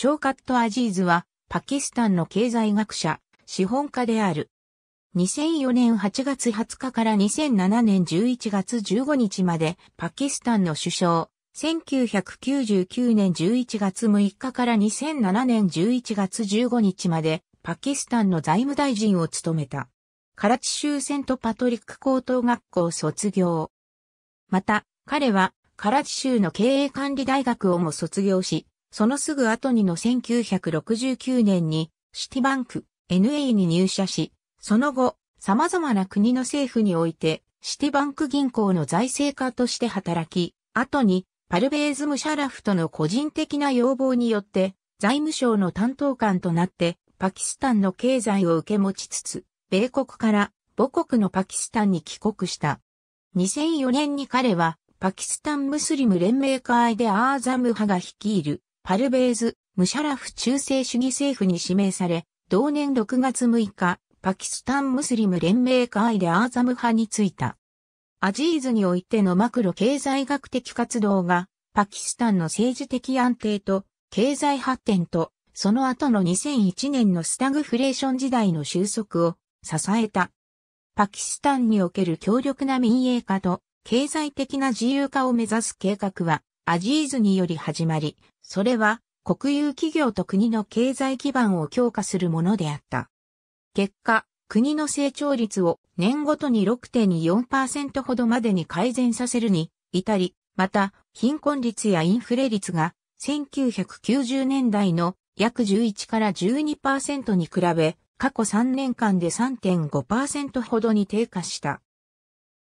ショーカット・アジーズは、パキスタンの経済学者、資本家である。2004年8月20日から2007年11月15日まで、パキスタンの首相。1999年11月6日から2007年11月15日まで、パキスタンの財務大臣を務めた。カラチ州セントパトリック高等学校卒業。また、彼は、カラチ州の経営管理大学をも卒業し、そのすぐ後にの1969年にシティバンク NA に入社し、その後、様々な国の政府において、シティバンク銀行の財政家として働き、後にパルベーズ・ムシャラフとの個人的な要望によって、財務省の担当官となって、パキスタンの経済を受け持ちつつ、米国から母国のパキスタンに帰国した。2004年に彼は、パキスタンムスリム連盟会でアーザム派が率いるパルベーズ・ムシャラフ中世主義政府に指名され、同年6月6日、パキスタンムスリム連盟会でアーザム派に就いた。アジーズにおいてのマクロ経済学的活動が、パキスタンの政治的安定と経済発展と、その後の2001年のスタグフレーション時代の収束を支えた。パキスタンにおける強力な民営化と経済的な自由化を目指す計画は、アジーズにより始まり、それは国有企業と国の経済基盤を強化するものであった。結果、国の成長率を年ごとに6.24%ほどまでに改善させるに至り、また貧困率やインフレ率が1990年代の約11から12%に比べ、過去3年間で3.5%ほどに低下した。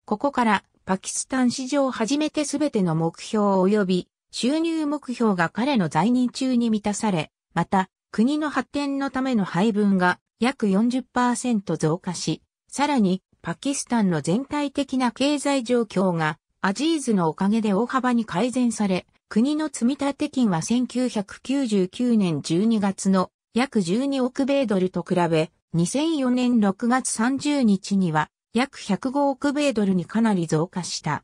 ここからパキスタン史上初めてすべての目標及び収入目標が彼の在任中に満たされ、また、国の発展のための配分が約40%増加し、さらに、パキスタンの全体的な経済状況が、アジーズのおかげで大幅に改善され、国の積立金は1999年12月の約12億米ドルと比べ、2004年6月30日には約105億米ドルにかなり増加した。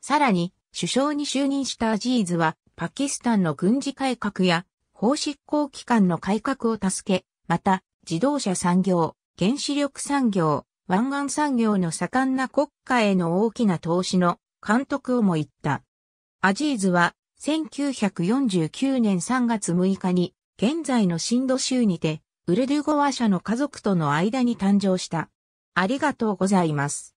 さらに、首相に就任したアジーズは、パキスタンの軍事改革や法執行機関の改革を助け、また自動車産業、原子力産業、湾岸産業の盛んな国家への大きな投資の監督をも言った。アジーズは1949年3月6日に現在のシンド州にてウルドゥゴワ社の家族との間に誕生した。ありがとうございます。